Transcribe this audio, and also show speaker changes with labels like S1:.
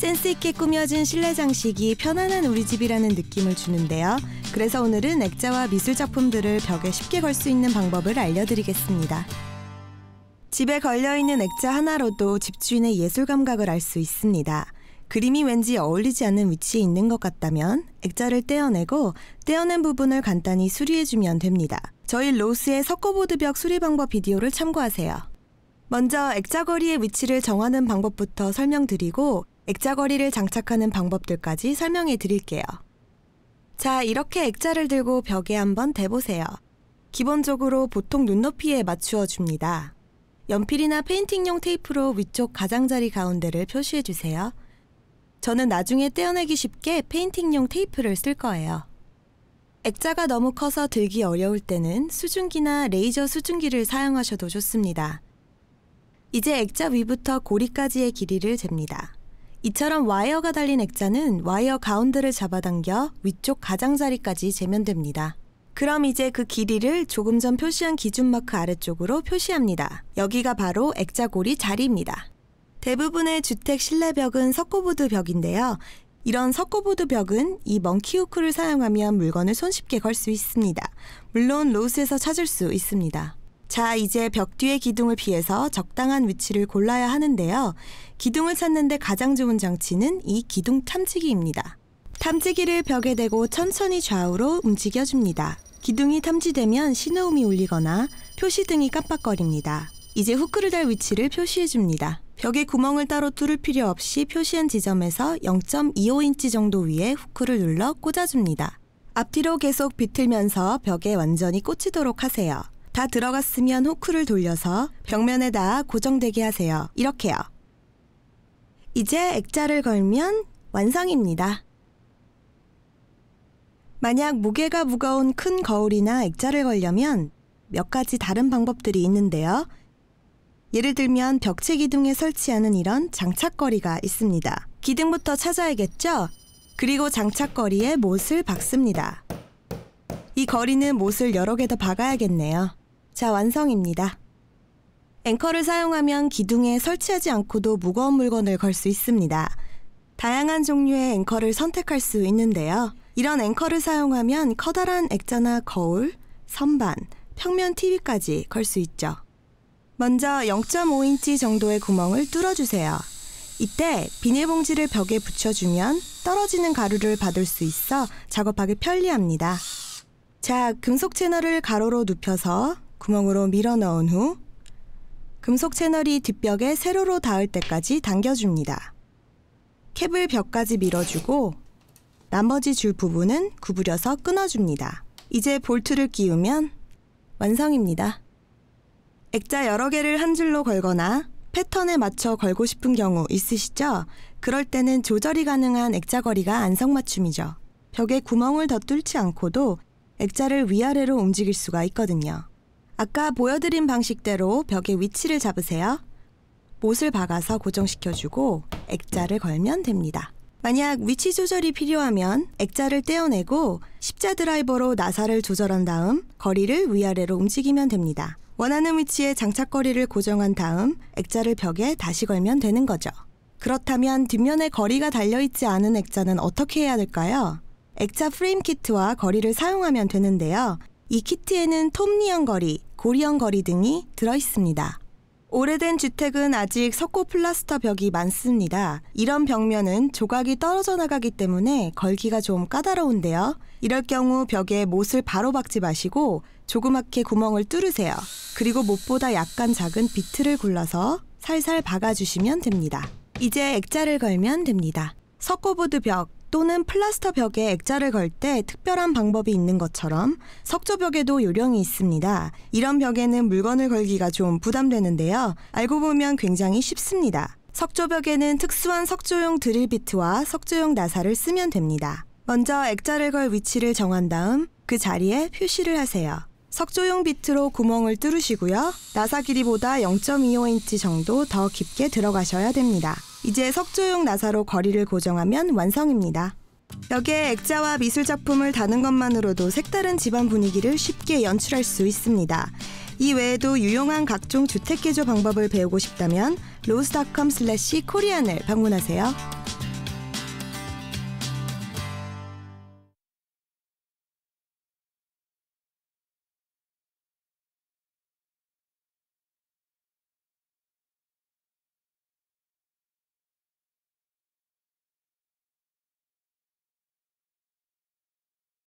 S1: 센스 있게 꾸며진 실내 장식이 편안한 우리 집이라는 느낌을 주는데요. 그래서 오늘은 액자와 미술 작품들을 벽에 쉽게 걸 수 있는 방법을 알려드리겠습니다. 집에 걸려있는 액자 하나로도 집주인의 예술 감각을 알 수 있습니다. 그림이 왠지 어울리지 않는 위치에 있는 것 같다면 액자를 떼어내고 떼어낸 부분을 간단히 수리해주면 됩니다. 저희 로스의 석고보드벽 수리 방법 비디오를 참고하세요. 먼저 액자거리의 위치를 정하는 방법부터 설명드리고 액자거리를 장착하는 방법들까지 설명해 드릴게요. 자, 이렇게 액자를 들고 벽에 한번 대보세요. 기본적으로 보통 눈높이에 맞추어 줍니다. 연필이나 페인팅용 테이프로 위쪽 가장자리 가운데를 표시해 주세요. 저는 나중에 떼어내기 쉽게 페인팅용 테이프를 쓸 거예요. 액자가 너무 커서 들기 어려울 때는 수증기나 레이저 수증기를 사용하셔도 좋습니다. 이제 액자 위부터 고리까지의 길이를 잽니다. 이처럼 와이어가 달린 액자는 와이어 가운데를 잡아당겨 위쪽 가장자리까지 재면됩니다. 그럼 이제 그 길이를 조금 전 표시한 기준마크 아래쪽으로 표시합니다. 여기가 바로 액자고리 자리입니다. 대부분의 주택 실내벽은 석고보드 벽인데요. 이런 석고보드 벽은 이멍키우크를 사용하면 물건을 손쉽게 걸 수 있습니다. 물론 로스에서 찾을 수 있습니다. 자, 이제 벽 뒤의 기둥을 피해서 적당한 위치를 골라야 하는데요. 기둥을 찾는데 가장 좋은 장치는 이 기둥 탐지기입니다. 탐지기를 벽에 대고 천천히 좌우로 움직여줍니다. 기둥이 탐지되면 신호음이 울리거나 표시등이 깜빡거립니다. 이제 후크를 달 위치를 표시해줍니다. 벽에 구멍을 따로 뚫을 필요 없이 표시한 지점에서 0.25인치 정도 위에 후크를 눌러 꽂아줍니다. 앞뒤로 계속 비틀면서 벽에 완전히 꽂히도록 하세요. 다 들어갔으면 호크를 돌려서 벽면에다 고정되게 하세요. 이렇게요. 이제 액자를 걸면 완성입니다. 만약 무게가 무거운 큰 거울이나 액자를 걸려면 몇 가지 다른 방법들이 있는데요. 예를 들면 벽체 기둥에 설치하는 이런 장착거리가 있습니다. 기둥부터 찾아야겠죠? 그리고 장착거리에 못을 박습니다. 이 거리는 못을 여러 개 더 박아야겠네요. 자, 완성입니다. 앵커를 사용하면 기둥에 설치하지 않고도 무거운 물건을 걸 수 있습니다. 다양한 종류의 앵커를 선택할 수 있는데요. 이런 앵커를 사용하면 커다란 액자나 거울, 선반, 평면 TV까지 걸 수 있죠. 먼저 0.5인치 정도의 구멍을 뚫어주세요. 이때 비닐봉지를 벽에 붙여주면 떨어지는 가루를 받을 수 있어 작업하기 편리합니다. 자, 금속 채널을 가로로 눕혀서 구멍으로 밀어 넣은 후 금속 채널이 뒷벽에 세로로 닿을 때까지 당겨줍니다. 캡을 벽까지 밀어주고 나머지 줄 부분은 구부려서 끊어줍니다. 이제 볼트를 끼우면 완성입니다. 액자 여러 개를 한 줄로 걸거나 패턴에 맞춰 걸고 싶은 경우 있으시죠? 그럴 때는 조절이 가능한 액자 거리가 안성맞춤이죠. 벽에 구멍을 더 뚫지 않고도 액자를 위아래로 움직일 수가 있거든요. 아까 보여드린 방식대로 벽의 위치를 잡으세요. 못을 박아서 고정시켜주고 액자를 걸면 됩니다. 만약 위치 조절이 필요하면 액자를 떼어내고 십자 드라이버로 나사를 조절한 다음 거리를 위아래로 움직이면 됩니다. 원하는 위치에 장착거리를 고정한 다음 액자를 벽에 다시 걸면 되는 거죠. 그렇다면 뒷면에 거리가 달려있지 않은 액자는 어떻게 해야 될까요? 액자 프레임 키트와 거리를 사용하면 되는데요. 이 키트에는 톱니언 거리, 고리형 거리 등이 들어 있습니다. 오래된 주택은 아직 석고 플라스터 벽이 많습니다. 이런 벽면은 조각이 떨어져 나가기 때문에 걸기가 좀 까다로운데요. 이럴 경우 벽에 못을 바로 박지 마시고 조그맣게 구멍을 뚫으세요. 그리고 못보다 약간 작은 비트를 굴러서 살살 박아주시면 됩니다. 이제 액자를 걸면 됩니다. 석고보드 벽, 또는 플라스터 벽에 액자를 걸 때 특별한 방법이 있는 것처럼 석조 벽에도 요령이 있습니다. 이런 벽에는 물건을 걸기가 좀 부담되는데요. 알고 보면 굉장히 쉽습니다. 석조벽에는 특수한 석조용 드릴 비트와 석조용 나사를 쓰면 됩니다. 먼저 액자를 걸 위치를 정한 다음 그 자리에 표시를 하세요. 석조용 비트로 구멍을 뚫으시고요. 나사 길이보다 0.25인치 정도 더 깊게 들어가셔야 됩니다. 이제 석조용 나사로 거리를 고정하면 완성입니다. 벽에 액자와 미술 작품을 다는 것만으로도 색다른 집안 분위기를 쉽게 연출할 수 있습니다. 이 외에도 유용한 각종 주택 개조 방법을 배우고 싶다면 로스닷컴 슬래시 코리안을 방문하세요.